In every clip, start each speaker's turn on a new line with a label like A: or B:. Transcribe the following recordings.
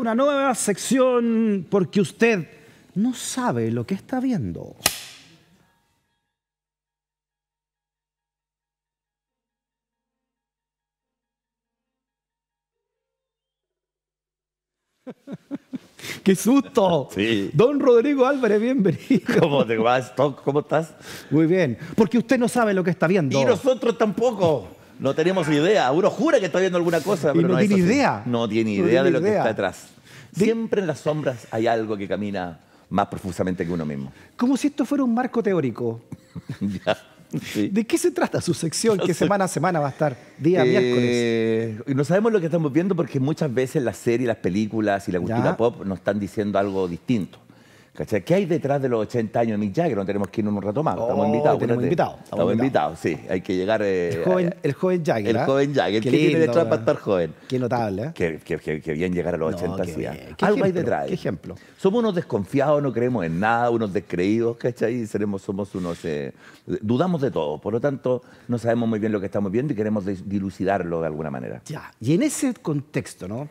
A: una nueva sección porque usted no sabe lo que está viendo. ¡Qué susto! Don Rodrigo Álvarez, bienvenido. ¿Cómo te vas, ¿Cómo estás? Muy bien, porque usted no sabe lo que está viendo. Y nosotros tampoco.
B: No tenemos idea. Uno jura que está viendo alguna cosa, pero no, tiene idea. No tiene idea de lo que está detrás. Siempre en las sombras hay algo que camina más profusamente que uno mismo. Como si esto
A: fuera un marco teórico.
B: ya.
A: ¿De qué se trata su sección? ¿Qué semana a semana va a estar? Día eh,
B: Y No sabemos lo que estamos viendo porque muchas veces las series, las películas y la cultura pop nos están diciendo algo distinto. ¿Qué hay detrás de los 80 años de Mick Jagger? No tenemos que irnos un rato más. Oh, estamos invitados. Estamos, invitados. sí. Hay que llegar. Eh, eh, el, joven, Jagger. El ¿ah? joven Jagger. Qué ¿Qué detrás para estar joven? Qué notable. ¿eh? Qué, bien llegar a los 80, sí. ¿ah? Algo hay detrás. Qué ejemplo. Somos unos desconfiados, no creemos en nada, unos descreídos, ¿cachai? Seremos, somos unos. Eh, dudamos de todo. Por lo tanto, no sabemos muy bien lo que estamos viendo y queremos dilucidarlo de alguna manera. Ya.
A: Y en ese contexto, ¿no?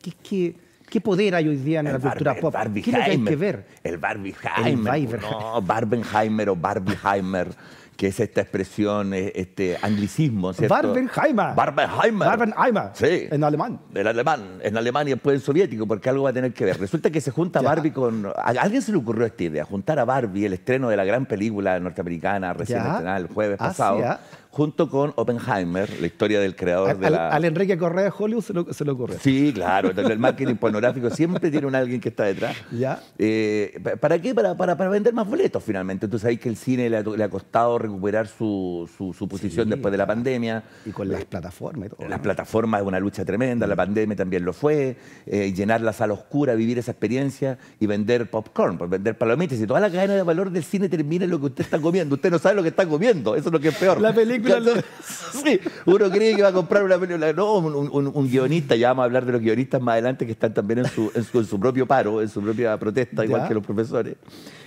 A: Que que ¿Qué poder hay hoy día en la cultura pop? El ¿Qué que que ver?
B: El Barbieheimer. El no, Barbenheimer o Barbieheimer. que es esta expresión, este anglicismo, ¿cierto? Barbenheimer. Barbenheimer. Barbenheimer. Sí. En alemán. En alemán, en alemán y después en soviético, porque algo va a tener que ver. Resulta que se junta Barbie con... ¿A alguien se le ocurrió esta idea? Juntar a Barbie, el estreno de la gran película norteamericana recién estrenada el jueves ah, pasado, junto con Oppenheimer, la historia del creador de la... Al
A: Enrique Correa de Hollywood se lo, se ocurre. Sí,
B: claro, el marketing pornográfico siempre tiene un alguien que está detrás. ¿Ya? Eh, ¿Para qué? Para, vender más boletos finalmente. Entonces ahí que el cine le ha, costado recuperar su, su, posición después de la pandemia. Y con las eh, plataformas y todo. Las plataformas es una lucha tremenda, la pandemia también lo fue. Eh, llenar la sala oscura, vivir esa experiencia y vender popcorn, pues vender palomitas y toda la cadena de valor del cine termina en lo que usted está comiendo. Usted no sabe lo que está comiendo, eso es lo que es peor. La película uno cree que va a comprar una película. un, guionista, ya vamos a hablar de los guionistas más adelante que están también en su, propio paro, en su propia protesta, igual que los profesores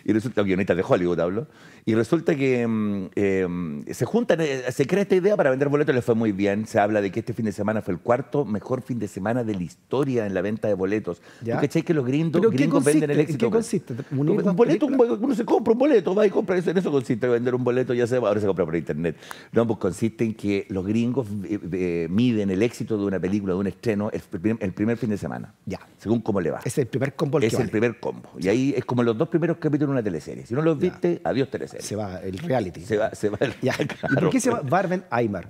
B: y resulta, de Hollywood hablo, y resulta que mm, em, se juntan, eh, se crea esta idea para vender boletos, les fue muy bien, se habla de que este fin de semana fue el cuarto mejor fin de semana de la historia en la venta de boletos. ¿Ya? que los gringos, venden el éxito? ¿En qué consiste?
A: Un boleto,
B: uno se compra un boleto, va y compra, eso, en eso consiste vender un boleto, ya se ahora se compra por internet. No, pues consiste en que los gringos eh, eh, miden el éxito de una película, de un estreno, el primer, fin de semana. Ya. Según cómo le va.
A: Es el primer combo. es el
B: primer combo. Y ahí es como los dos primeros capítulos una teleserie. Si no lo viste, adiós teleserie. Se va el reality. Se va, se va Claro. ¿Y ¿Por qué se llama Barbenheimer?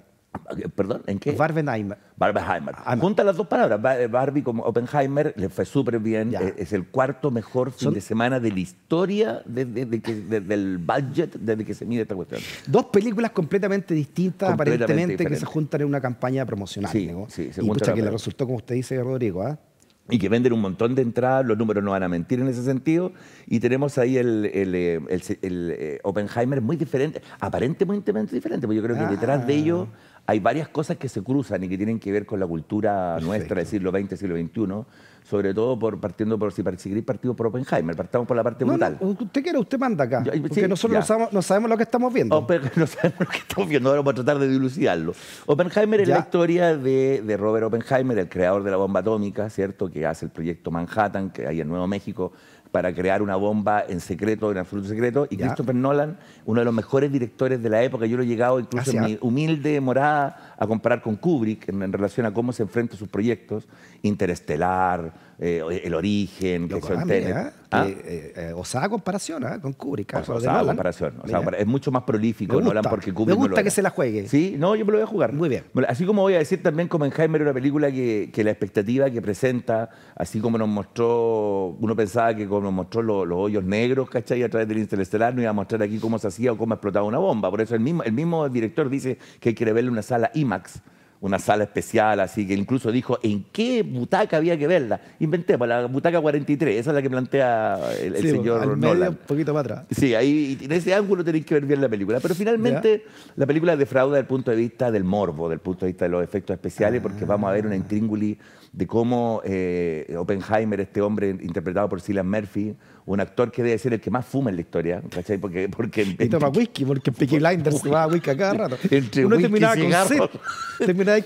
B: ¿Perdón? ¿En qué? Barbenheimer. Barbenheimer. Junta las dos palabras. Eh, Barbie como Oppenheimer le fue súper bien. Eh, es el cuarto mejor fin de semana de la historia desde, que, budget desde que se mide esta cuestión.
A: Dos películas completamente distintas, aparentemente, que se juntan en una campaña promocional. Sí, sí y pucha, que le resultó, como usted dice, Rodrigo, ¿ah?
B: y que venden un montón de entradas, los números no van a mentir en ese sentido, y tenemos ahí el, el, eh, eh, Oppenheimer muy diferente, aparentemente muy diferente, porque yo creo que ah. detrás de ello hay varias cosas que se cruzan y que tienen que ver con la cultura nuestra del siglo XX, siglo XXI, sobre todo por partiendo por si partimos por Oppenheimer, partamos por la parte brutal.
A: usted quiere, usted manda acá, nosotros no sabemos, lo que estamos viendo.
B: Oh, no sabemos lo que estamos viendo, ahora vamos a tratar de dilucidarlo. Oppenheimer es la historia de, de, Robert Oppenheimer, el creador de la bomba atómica, ¿cierto? Que hace el proyecto Manhattan, que hay en Nuevo México, para crear una bomba en secreto, en absoluto secreto. Y Christopher Nolan, uno de los mejores directores de la época, yo lo he llegado incluso mi humilde morada a comparar con Kubrick en, relación a cómo se enfrenta sus proyectos, Interestelar, eh, El Origen, ah, que ¿Ah? eh, eh, son comparación ¿ah? con Kubrick. Claro, sea, comparación. es mucho más prolífico Nolan porque Kubrick Me gusta que se la juegue. Sí, no, yo me lo voy a jugar. Muy bien. Así como voy a decir también como en Jaime era una película que, que la expectativa que presenta, así como nos mostró, uno pensaba que con nos mostró los, hoyos negros, ¿cachai? A través del interestelar nos iba a mostrar aquí cómo se hacía o cómo explotaba una bomba. Por eso el mismo, el mismo director dice que quiere verle una sala IMAX, una sala especial, así que incluso dijo en qué butaca había que verla. Inventé, para la butaca 43, esa es la que plantea el, pues, señor Nolan. un
A: poquito para atrás.
B: Sí, ahí en ese ángulo tenéis que ver bien la película. Pero finalmente la película defrauda desde el punto de vista del morbo, del punto de vista de los efectos especiales, porque vamos a ver una intríngulis de cómo eh, Oppenheimer, este hombre interpretado por Cillian Murphy, un actor que debe ser el que más fuma en la historia, ¿cachai? Porque, porque y toma whisky, porque en Peaky se va whisky a cada rato. Entre Uno terminaba y cigarro. Con C, terminaba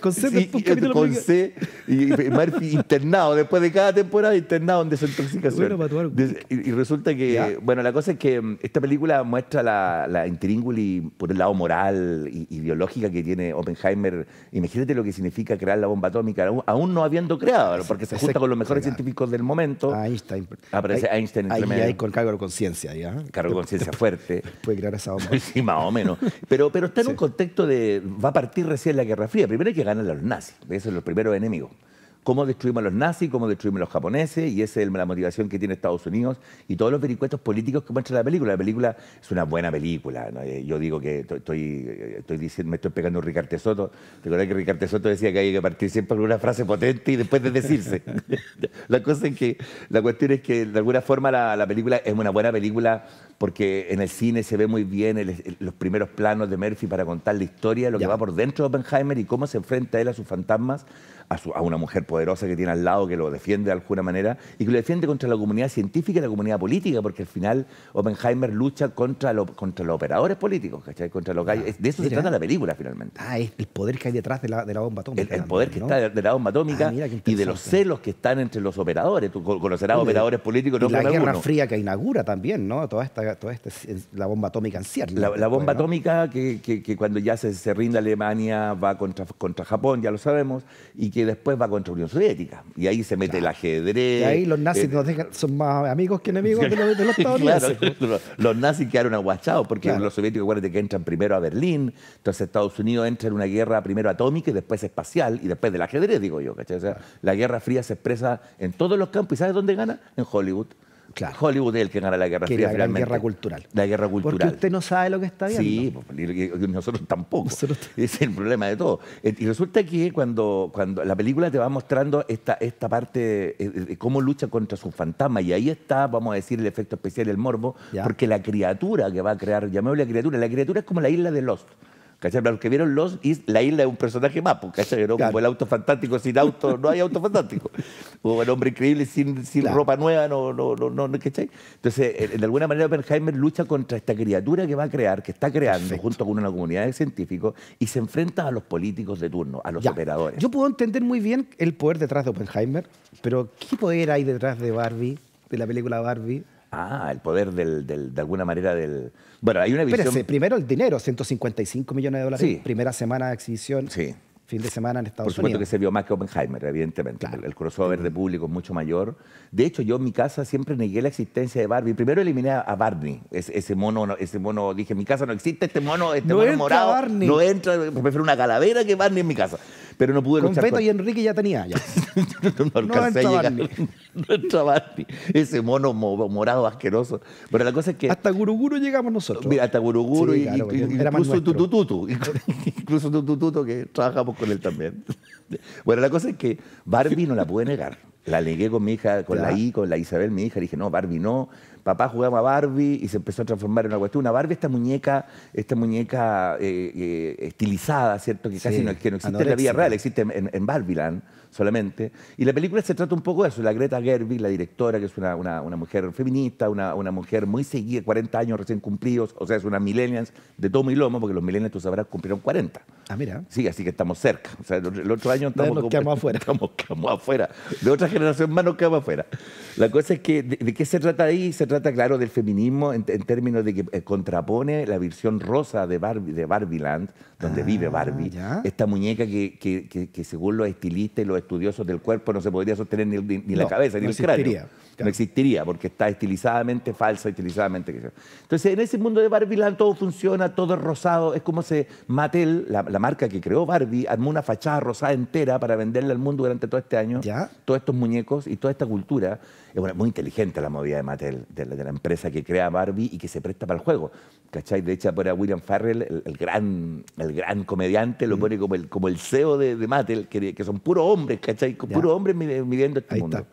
B: con C, y, Murphy internado, después de cada temporada internado en desintoxicación. y, resulta que, bueno, la cosa es que mm, esta película muestra la, la interínguli por el lado moral y ideológica que tiene Oppenheimer. Imagínate lo que significa crear la bomba atómica, aún, aún no habiendo creado porque se, junta con los mejores científicos del momento. Ahí Aparece Einstein ahí, ahí con cargo de conciencia, ¿ya? Cargo de conciencia fuerte. Puede crear esa sí, más o menos. Pero, pero está en un contexto de... Va a partir recién la Guerra Fría. Primero hay que ganar a los nazis. Esos son los primeros enemigos cómo destruimos a los nazis, cómo destruimos a los japoneses, y esa es la motivación que tiene Estados Unidos y todos los vericuetos políticos que muestra la película. La película es una buena película. Eh, yo digo que estoy, eh, estoy diciendo, me estoy pegando a Ricardo Soto. Recuerda que Ricardo Soto decía que hay que partir siempre con una frase potente y después de decirse. la cosa es que, la cuestión es que de alguna forma la, película es una buena película porque en el cine se ve muy bien los primeros planos de Murphy para contar la historia, lo que va por dentro de Oppenheimer y cómo se enfrenta él a sus fantasmas a, una mujer poderosa que tiene al lado, que lo defiende de alguna manera, y que lo defiende contra la comunidad científica y la comunidad política, porque al final Oppenheimer lucha contra, contra los operadores políticos, ¿cachai? Contra los de eso se trata la película, finalmente.
A: Ah, es el poder que hay detrás de la, bomba atómica. El,
B: poder que está de, de la bomba atómica y de los celos que están entre los operadores. Tú conocerás operadores políticos. la guerra fría
A: que inaugura también, ¿no? Toda esta, la bomba
B: atómica en cierto. La, bomba atómica que, cuando ya se, se rinde Alemania va contra, contra Japón, ya lo sabemos, y que y después va contra Unión Soviética. Y ahí se mete el ajedrez. Y ahí los nazis
A: eh, son más amigos que enemigos de los, de los
B: Los nazis quedaron aguachados porque los soviéticos, recuerden que entran primero a Berlín, entonces Estados Unidos entra en una guerra primero atómica y después espacial y después del ajedrez, digo yo. ¿cachai? sea, la Guerra Fría se expresa en todos los campos y ¿sabes dónde gana? En Hollywood. Hollywood es el que gana la guerra fría. guerra cultural. La guerra cultural. usted no sabe lo que está viendo. Sí, pues, nosotros tampoco. es el problema de todo. Eh, y resulta que cuando, cuando la película te va mostrando esta, esta parte de, cómo lucha contra sus fantasmas, y ahí está, vamos a decir, el efecto especial del morbo, porque la criatura que va a crear, llamémosle criatura, la criatura es como la isla de Lost. ¿Cachai? Los que vieron los, la isla es un personaje más, porque ¿no? Como el auto fantástico sin auto, no hay auto fantástico. O el hombre increíble sin, ropa nueva, no, no, no, Entonces, de alguna manera Oppenheimer lucha contra esta criatura que va a crear, que está creando junto con una comunidad de científicos y se enfrenta a los políticos de turno, a los operadores. Yo puedo entender muy bien el poder detrás de Oppenheimer, pero ¿qué poder hay
A: detrás de Barbie, de la película Barbie?
B: Ah, el poder del, de alguna manera del... Bueno, hay una visión...
A: primero el dinero, 155 millones de dólares, primera semana de exhibición. Sí fin de semana en Estados Unidos. Por supuesto que
B: se vio más que Oppenheimer, evidentemente. El crossover de público es mucho mayor. De hecho, yo en mi casa siempre negué la existencia de Barbie. Primero eliminé a Barney, ese, mono, ese mono, dije, mi casa no existe este mono, este mono morado. No entra, prefiero una calavera que Barney en mi casa pero no pude con luchar. y
A: Enrique ya tenía. Ya.
B: no, alcancé a llegar. No Ese mono morado asqueroso. Pero la cosa es que. Hasta Guruguru llegamos nosotros. Mira, hasta Guruguru y, incluso Tututu. Incluso Tututu que trabajamos con él también. Bueno, la cosa es que Barbie no la pude negar. La ligué con mi hija, con la I, con la Isabel, mi hija, dije, no, Barbie no. Papá jugaba a Barbie y se empezó a transformar en una cuestión. Una Barbie, esta muñeca, esta muñeca eh, eh, estilizada, ¿cierto? Que casi no, existe en la vida real, existe en, en Land solamente. Y la película se trata un poco de eso. La Greta Gerwig, la directora, que es una, mujer feminista, una, mujer muy seguida, 40 años recién cumplidos, o sea, es una millennials de todo y lomo, porque los millennials, tú sabrás, cumplieron 40. Ah, mira. Sí, así que estamos cerca. O sea, el otro año estamos... quedamos afuera. Estamos, quedamos afuera. De otra generación más nos quedamos afuera. La cosa es que, ¿de, qué se trata ahí? Se trata, claro, del feminismo en, términos de que eh, contrapone la versión rosa de Barbie, de Barbie Land, donde ah, vive Barbie. Esta muñeca que, que según los estilistas y los estudiosos del cuerpo no se podría sostener ni, la cabeza, ni el cráneo. No existiría porque está estilizadamente falsa, estilizadamente. Entonces, en ese mundo de Barbie todo funciona, todo es rosado. Es como se Mattel, la, marca que creó Barbie, armó una fachada rosada entera para venderle al mundo durante todo este año. ¿Ya? Todos estos muñecos y toda esta cultura. Es muy inteligente la movida de Mattel, de la, empresa que crea Barbie y que se presta para el juego. ¿Cachai? De hecho, a William Farrell, el, gran, el gran comediante, lo mm. pone como el, como el CEO de, de Mattel, que, son puros hombres, ¿cachai? Puros hombres midiendo este mundo.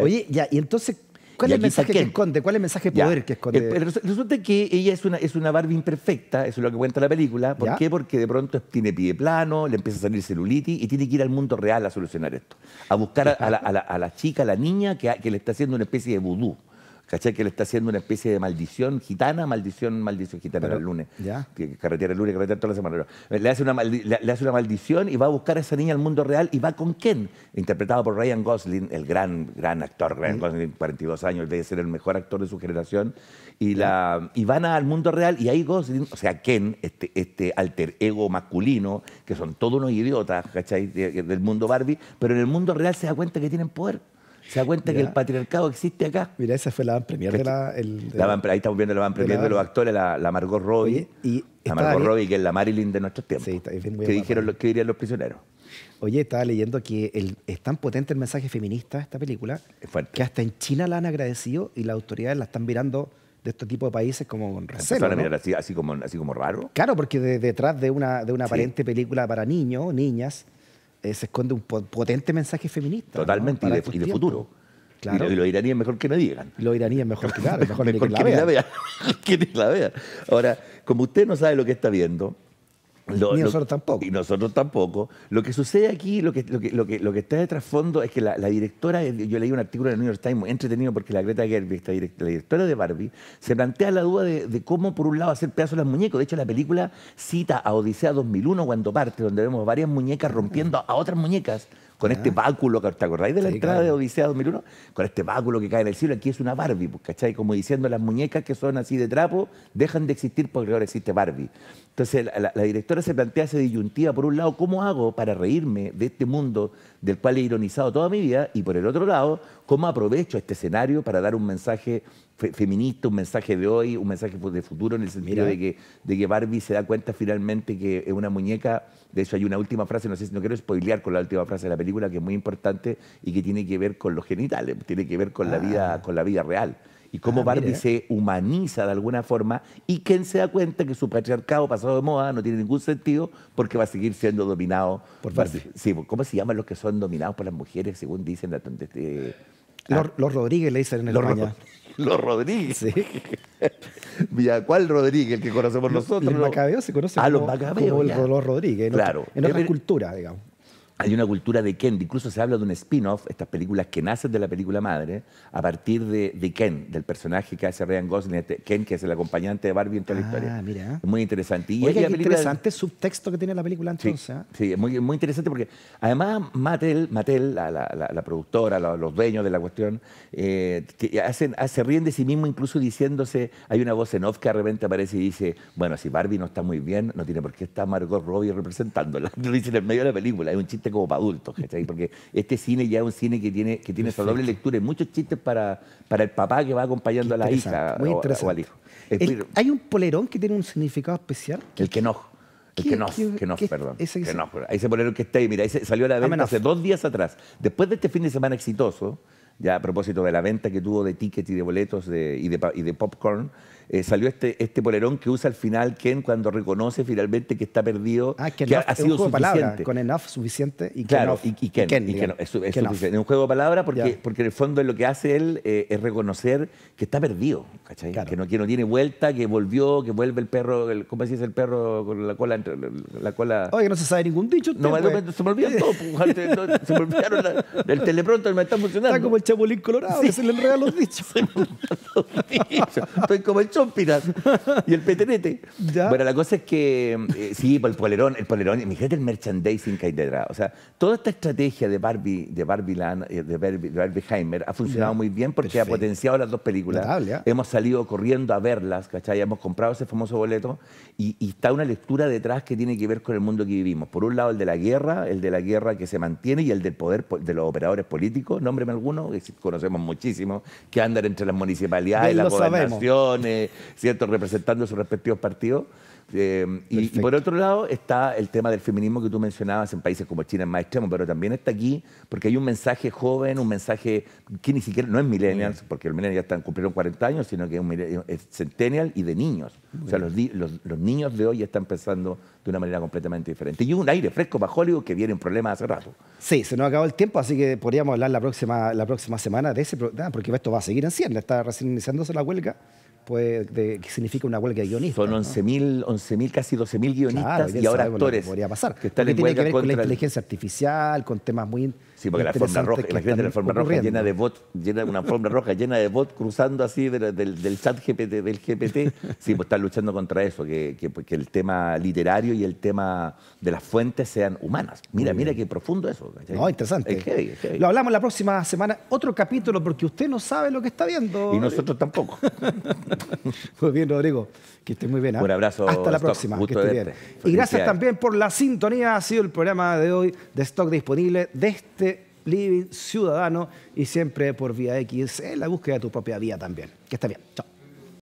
B: Oye, ya, y entonces, ¿Cuál es el mensaje que esconde? ¿Cuál es el mensaje poder que esconde? Eh, resulta que ella es una, es una Barbie imperfecta, eso es lo que cuenta la película. ¿Por qué? Porque de pronto tiene pie plano, le empieza a salir celulitis y tiene que ir al mundo real a solucionar esto. A buscar a, la, a, la, chica, a la niña que, que, le está haciendo una especie de vudú. ¿Cachai? Que le está haciendo una especie de maldición gitana, maldición, maldición gitana Pero, el lunes. carretera el lunes, carretera toda la semana. Eh, le hace, una maldición y va a buscar a esa niña al mundo real y va con Ken, Interpretado por Ryan Gosling, el gran, gran actor, Ryan mm. Gosling, 42 años, debe ser el mejor actor de su generación. Y, van al mundo real y ahí Gosling, o sea, Ken, este, este alter ego masculino, que son todos unos idiotas, ¿cachai? del mundo Barbie, pero en el mundo real se da cuenta que tienen poder se da cuenta que el patriarcado existe acá. Mira, esa fue la van de la... ahí estamos viendo la van de, los actores, la, la Margot Robbie. y la Margot Robbie, que es la Marilyn de nuestros tiempos. Sí, está bien muy ¿Qué dijeron los, dirían los prisioneros.
A: Oye, estaba leyendo que es tan potente el mensaje feminista esta película que hasta en China la han agradecido y las autoridades la están mirando de este tipo de países como con recelo. mirar
B: así, así, como, así como raro?
A: Claro, porque detrás de una, de una aparente película para niños, niñas, eh, se esconde un potente mensaje feminista.
B: Totalmente, y, de, futuro. Y, los iraníes mejor que no digan. los iraníes mejor que, claro, mejor, que, la vean... que la vea. Ahora, como usted no sabe lo que está viendo, y nosotros tampoco. Y nosotros tampoco. Lo que sucede aquí, lo que, lo lo que, está de trasfondo es que la, directora, yo leí un artículo en el New York Times entretenido porque la Greta Gerwig, la directora de Barbie, se plantea la duda de, cómo, por un lado, hacer pedazos las muñecas. De hecho, la película cita a Odisea 2001 cuando parte, donde vemos varias muñecas rompiendo a otras muñecas con este báculo, ¿te acordáis de la entrada de Odisea 2001? Con este báculo que cae en el cielo, aquí es una Barbie, pues, ¿cachai? Como diciendo, las muñecas que son así de trapo dejan de existir porque ahora existe Barbie. Entonces la directora se plantea esa disyuntiva, por un lado, ¿cómo hago para reírme de este mundo del cual he ironizado toda mi vida? Y por el otro lado, ¿Cómo aprovecho este escenario para dar un mensaje feminista, un mensaje de hoy, un mensaje de futuro en el sentido de que, de que, Barbie se da cuenta finalmente que es una muñeca? De hecho, hay una última frase, no sé si no quiero spoilear con la última frase de la película, que es muy importante y que tiene que ver con los genitales, tiene que ver con, la, vida, ah. con la vida real y cómo ah, Barbie se humaniza de alguna forma y quién se da cuenta que su patriarcado pasado de moda no tiene ningún sentido porque va a seguir siendo dominado por Barbie. Sí, ¿cómo se llaman los que son dominados por las mujeres según dicen la,
A: Ah. Los, Rodríguez
B: le dicen en el España. los Rodríguez. Sí. Mira, ¿cuál Rodríguez? El que conocemos nosotros. Los
A: macabeos se conocen ah, los, macabeos, como los Rodríguez. Claro. En, en otra cultura, digamos
B: hay una cultura de Ken, incluso se habla de un spin-off, estas películas que nacen de la película madre, a partir de, Ken, del personaje que hace Ryan Gosling, este Ken que es el acompañante de Barbie en toda la ah, historia. muy interesante. Y es interesante
A: el subtexto que tiene la película entonces. ¿eh?
B: Sí, es muy, muy interesante porque además Mattel, Mattel la, productora, los dueños de la cuestión, eh, hacen, se ríen de sí mismo incluso diciéndose, hay una voz en off que de repente aparece y dice, bueno, si Barbie no está muy bien, no tiene por qué estar Margot Robbie representándola. Lo dice en medio de la película, hay un chiste como para adultos, Porque este cine ya es un cine que tiene, que tiene esa doble lectura y muchos chistes para, para el papá que va acompañando a la hija o, al hijo. hay un polerón que tiene un significado especial. El que no. El que no, perdón. Ese, polerón que está ahí, mira, salió a la venta hace dos días atrás. Después de este fin de semana exitoso, ya a propósito de la venta que tuvo de tickets y de boletos y, y de popcorn, eh, salió este, este polerón que usa al final Ken cuando reconoce finalmente que está perdido, ah, que, ha, sido suficiente. Palabra, con
A: enough suficiente y Claro, y,
B: Ken, y es, suficiente. un juego de palabras porque, porque en el fondo lo que hace él eh, es reconocer que está perdido, Que, no, tiene vuelta, que volvió, que vuelve el perro, ¿cómo decís el perro con la cola? Entre, la cola... Oye,
A: no se sabe ningún dicho. No, pues. se me olvidó todo,
B: pues, se me olvidaron el teleprompter, me está funcionando. Está como el chapulín colorado, que se le enreda los dichos. Estoy como el y el petenete Bueno, la cosa es que, eh, sí, por el polerón, el polerón, imagínate el merchandising que hay detrás. O sea, toda esta estrategia de Barbie, de Barbie, eh, de Barbie, Heimer ha funcionado muy bien porque ha potenciado las dos películas. ¿eh? Hemos salido corriendo a verlas, ¿cachai? Hemos comprado ese famoso boleto y, está una lectura detrás que tiene que ver con el mundo que vivimos. Por un lado, el de la guerra, el de la guerra que se mantiene y el del poder de los operadores políticos, nómbreme alguno, que conocemos muchísimo, que andan entre las municipalidades, las gobernaciones, ¿cierto?, representando sus respectivos partidos. Eh, y, por otro lado está el tema del feminismo que tú mencionabas en países como China, es más extremo, pero también está aquí porque hay un mensaje joven, un mensaje que ni siquiera, no es millennials, porque los millennials ya cumplieron 40 años, sino que es, centennial y de niños. O sea, los, niños de hoy están pensando de una manera completamente diferente. Y un aire fresco para Hollywood que viene un problema hace rato.
A: Sí, se nos acabó el tiempo, así que podríamos hablar la próxima, la próxima semana de ese ah, porque esto va a seguir en ciernes, está recién la huelga puede, de, qué significa una huelga de
B: guionistas. Son 11.000, casi 12.000 guionistas y, ahora actores. Podría Que tiene que ver con la inteligencia
A: artificial, con temas muy Sí, porque la forma roja, imagínate la forma roja llena
B: de bot, llena, una forma roja llena de bot cruzando así del, chat GPT, del GPT. Sí, pues están luchando contra eso, que, pues, que, el tema literario y el tema de las fuentes sean humanas. Mira, mira qué profundo eso.
A: No, interesante. Lo hablamos la próxima semana, otro capítulo, porque usted no sabe lo que está viendo. Y nosotros tampoco. muy bien, Rodrigo, que esté muy bien. ¿ah? Un abrazo. Hasta la próxima, que esté bien. Y gracias también por la sintonía, ha sido el programa de hoy de Stock disponible de este Living Ciudadano y siempre por Vía X en la búsqueda de tu propia vía también. Que está bien. Chao.